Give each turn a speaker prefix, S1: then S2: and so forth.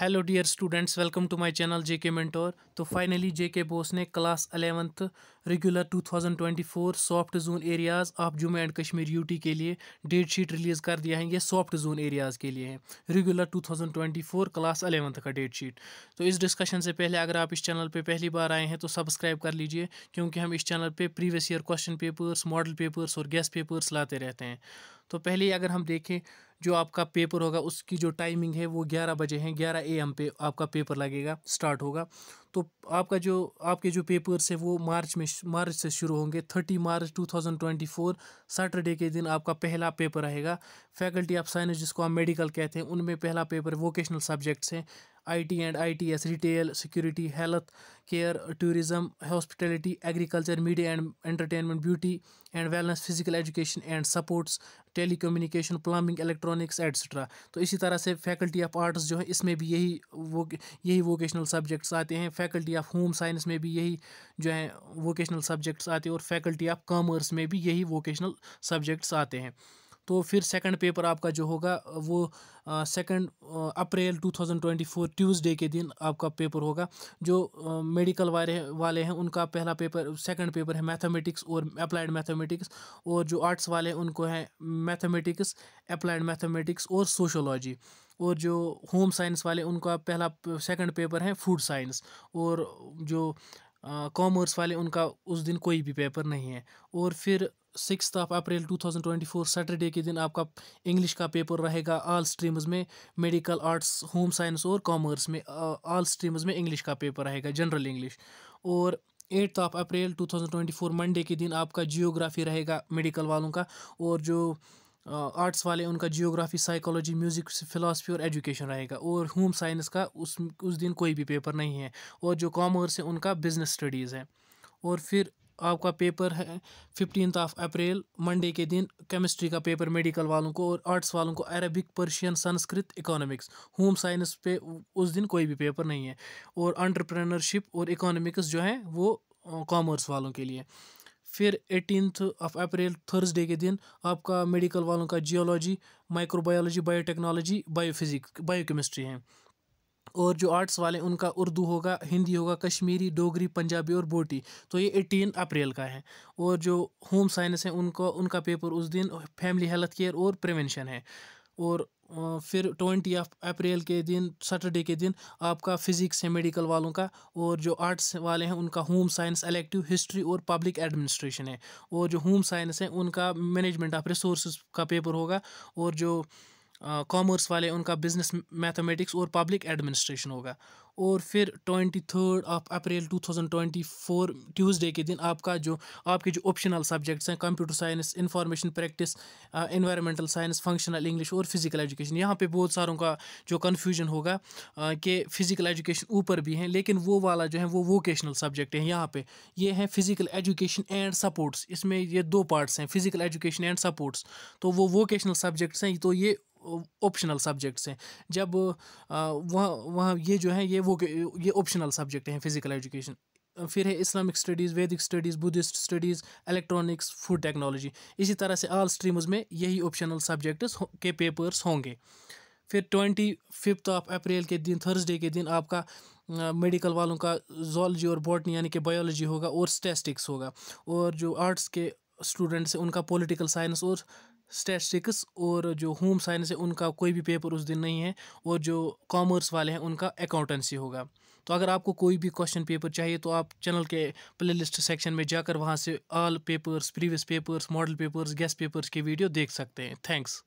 S1: hello dear students welcome to my channel JK mentor तो finally JK BOSE ने class eleventh regular 2024 soft zone areas of Jammu and Kashmir UT के लिए date sheet release कर दिया है ये सॉफ्ट जोन एरियाज़ के लिए है रेगुलर 2024 क्लास अलेवंथ का डेट शीट तो इस डिस्कशन से पहले अगर आप इस चैनल पर पहली बार आए हैं तो सब्सक्राइब कर लीजिए क्योंकि हम इस चैनल पर previous year question papers model papers और गैस पेपर्स लाते रहते हैं तो पहले अगर हम देखें जो आपका पेपर होगा उसकी जो टाइमिंग है वो ग्यारह बजे हैं ग्यारह ए एम पे आपका पेपर लगेगा स्टार्ट होगा तो आपका जो आपके जो पेपर्स है वो मार्च में मार्च से शुरू होंगे thirty March two thousand twenty four Saturday के दिन आपका पहला पेपर रहेगा फैकल्टी ऑफ साइंस जिसको आप मेडिकल कहते हैं उनमें पहला पेपर वोकेशनल सब्जेक्ट्स हैं I T and I T S retail security health care tourism hospitality agriculture media and entertainment beauty and wellness physical education and sports telecommunication plumbing electronics etcetera तो इसी तरह से faculty of arts जो है इसमें भी यही वो यही वोकेशनल सब्जेक्ट्स आते हैं फैकल्टी ऑफ होम साइंस में भी यही जो है वोकेशनल सब्जेक्ट्स आते हैं और फैकल्टी ऑफ कॉमर्स में भी यही वोकेशनल सब्जेक्ट्स आते हैं तो फिर सेकंड पेपर आपका जो होगा वो सेकंड अप्रैल 2024 ट्यूसडे के दिन आपका पेपर होगा जो मेडिकल वाले वाले हैं उनका पहला पेपर सेकंड पेपर है मैथमेटिक्स और अप्लाइड मैथमेटिक्स और जो आर्ट्स वाले हैं उनको है मैथमेटिक्स अप्लाइड मैथमेटिक्स और सोशोलॉजी और जो होम साइंस वाले उनका पहला सेकंड पेपर है फूड साइंस और जो कॉमर्स वाले उनका उस दिन कोई भी पेपर नहीं है और फिर सिक्स ऑफ अप्रैल 2024 सैटरडे के दिन आपका इंग्लिश का पेपर रहेगा ऑल स्ट्रीम्स में मेडिकल आर्ट्स होम साइंस और कॉमर्स में ऑल स्ट्रीम्स में इंग्लिश का पेपर रहेगा जनरल इंग्लिश और एट्थ ऑफ अप्रैल 2024 मंडे के दिन आपका जियोग्राफी रहेगा मेडिकल वालों का और जो आर्ट्स वाले उनका जियोग्राफी साइकोलॉजी म्यूज़िक फिलासफी और एजुकेशन रहेगा और होम साइंस का उस उस दिन कोई भी पेपर नहीं है और जो कॉमर्स है उनका बिजनेस स्टडीज़ है और फिर आपका पेपर है फिफ्टीन ऑफ अप्रैल मंडे के दिन केमिस्ट्री का पेपर मेडिकल वालों को और आर्ट्स वालों को Arabic Persian Sanskrit economics home science पे उस दिन कोई भी पेपर नहीं है और अंटरप्रेनरशिप और इकोनॉमिक्स जो है वो कॉमर्स वालों के लिए फिर एटीन ऑफ अप्रैल थर्सडे के दिन आपका मेडिकल वालों का geology microbiology biotechnology biophysics biochemistry है और जो आर्ट्स वाले उनका उर्दू होगा हिंदी होगा कश्मीरी डोगरी पंजाबी और बोटी तो ये एटीन अप्रैल का है और जो होम साइंस है उनको उनका पेपर उस दिन फैमिली हेल्थ केयर और प्रिवेंशन है और फिर ट्वेंटी अप्रैल के दिन सैटरडे के दिन आपका फिज़िक्स है मेडिकल वालों का और जो आर्ट्स वाले हैं उनका होम साइंस एलेक्टिव हिस्ट्री और पब्लिक एडमिनिस्ट्रेशन है और जो होम साइंस है उनका मैनेजमेंट ऑफ रिसोर्स का पेपर होगा और जो कॉमर्स वाले उनका बिजनेस मैथमेटिक्स और पब्लिक एडमिनिस्ट्रेशन होगा और फिर twenty third of April two thousand twenty four Tuesday के दिन आपका जो आपके जो ऑप्शनल सब्जेक्ट्स हैं computer science information practice environmental science functional English और फिज़िकल एजुकेशन यहाँ पे बहुत सारों का जो कन्फ्यूजन होगा कि फ़िज़िकल एजुकेशन ऊपर भी हैं लेकिन वो वाला जो है वो वोकेशनल सब्जेक्ट हैं यहाँ पर ये हैं फ़िज़िकल एजुकेशन एंड सपोर्ट्स इसमें ये दो पार्ट्स हैं फ़िज़िकल एजुकेशन एंड सपोर्ट्स तो वो वोकेशनल सब्जेक्ट्स हैं तो ये ऑप्शनल सब्जेक्ट्स हैं जब वह वहाँ ये जो है ये वो ये ऑप्शनल सब्जेक्ट हैं फिज़िकल एजुकेशन फिर है Islamic studies Vedic studies Buddhist studies electronics food technology इसी तरह से आल स्ट्रीम्स में यही ऑप्शनल सब्जेक्ट्स के पेपर्स होंगे फिर ट्वेंटी फिफ्थ ऑफ अप्रैल के दिन थर्सडे के दिन आपका मेडिकल वालों का जोलॉजी और बॉटनी यानी कि बायोलॉजी होगा और स्टेस्टिक्स होगा और जो आर्ट्स के स्टूडेंट्स हैं उनका पॉलिटिकल साइंस और स्टेटिक्स और जो होम साइंस है उनका कोई भी पेपर उस दिन नहीं है और जो कॉमर्स वाले हैं उनका अकाउंटेंसी होगा तो अगर आपको कोई भी क्वेश्चन पेपर चाहिए तो आप चैनल के प्लेलिस्ट सेक्शन में जाकर वहाँ से all papers previous papers model papers guest papers की वीडियो देख सकते हैं थैंक्स